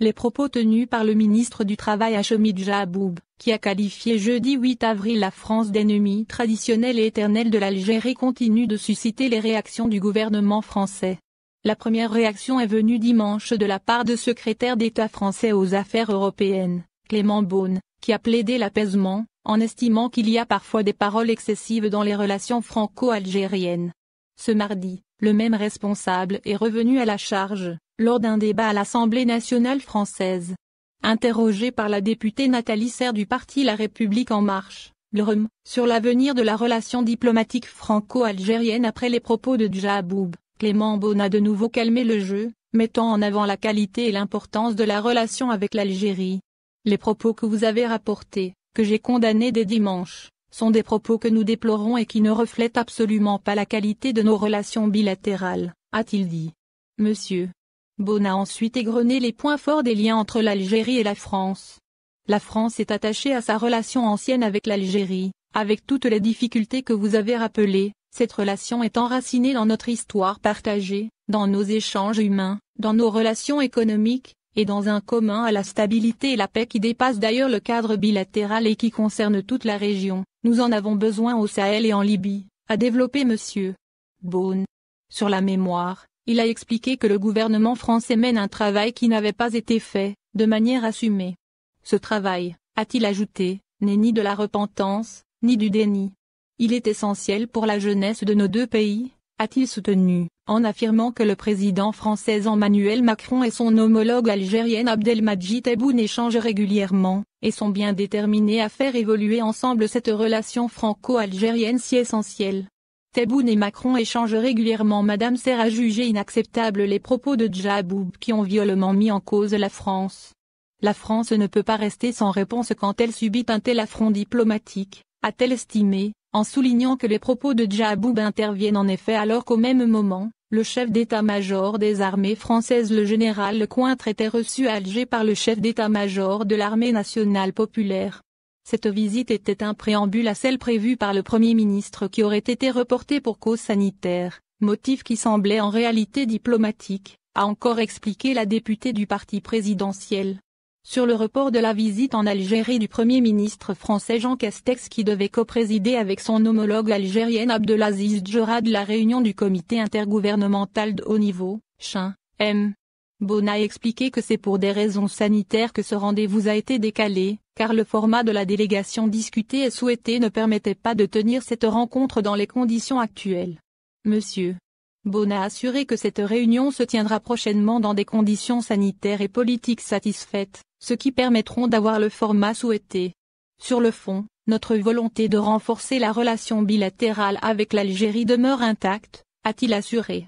les propos tenus par le ministre du Travail Hachemid Jaboub, qui a qualifié jeudi 8 avril la France d'ennemi traditionnel et éternel de l'Algérie continuent de susciter les réactions du gouvernement français. La première réaction est venue dimanche de la part de secrétaire d'État français aux affaires européennes, Clément Beaune, qui a plaidé l'apaisement, en estimant qu'il y a parfois des paroles excessives dans les relations franco-algériennes. Ce mardi, le même responsable est revenu à la charge, lors d'un débat à l'Assemblée nationale française. Interrogé par la députée Nathalie Serre du parti La République en marche, le sur l'avenir de la relation diplomatique franco-algérienne après les propos de Djaboub, Clément Beaune a de nouveau calmé le jeu, mettant en avant la qualité et l'importance de la relation avec l'Algérie. Les propos que vous avez rapportés, que j'ai condamnés dès dimanche, sont des propos que nous déplorons et qui ne reflètent absolument pas la qualité de nos relations bilatérales, a-t-il dit. Monsieur, Bone a ensuite égrené les points forts des liens entre l'Algérie et la France. La France est attachée à sa relation ancienne avec l'Algérie, avec toutes les difficultés que vous avez rappelées, cette relation est enracinée dans notre histoire partagée, dans nos échanges humains, dans nos relations économiques, et dans un commun à la stabilité et la paix qui dépasse d'ailleurs le cadre bilatéral et qui concerne toute la région. Nous en avons besoin au Sahel et en Libye, a développé Monsieur Beaune. Sur la mémoire, il a expliqué que le gouvernement français mène un travail qui n'avait pas été fait, de manière assumée. Ce travail, a-t-il ajouté, n'est ni de la repentance, ni du déni. Il est essentiel pour la jeunesse de nos deux pays, a-t-il soutenu, en affirmant que le président français Emmanuel Macron et son homologue algérien Abdelmajid Tebboune échangent régulièrement, et sont bien déterminés à faire évoluer ensemble cette relation franco-algérienne si essentielle. Tebboune et Macron échangent régulièrement Madame Serre a jugé inacceptable les propos de Djaboub qui ont violemment mis en cause la France. La France ne peut pas rester sans réponse quand elle subit un tel affront diplomatique, a-t-elle estimé, en soulignant que les propos de Djaboub interviennent en effet alors qu'au même moment, le chef d'état-major des armées françaises le général Lecointre était reçu à Alger par le chef d'état-major de l'armée nationale populaire, cette visite était un préambule à celle prévue par le Premier ministre qui aurait été reportée pour cause sanitaire, motif qui semblait en réalité diplomatique, a encore expliqué la députée du parti présidentiel. Sur le report de la visite en Algérie du Premier ministre français Jean Castex qui devait coprésider avec son homologue algérienne Abdelaziz Djerad la réunion du comité intergouvernemental de haut niveau, CHIN, M, Bona a expliqué que c'est pour des raisons sanitaires que ce rendez-vous a été décalé, car le format de la délégation discutée et souhaitée ne permettait pas de tenir cette rencontre dans les conditions actuelles. Monsieur Bona a assuré que cette réunion se tiendra prochainement dans des conditions sanitaires et politiques satisfaites, ce qui permettront d'avoir le format souhaité. Sur le fond, notre volonté de renforcer la relation bilatérale avec l'Algérie demeure intacte, a-t-il assuré.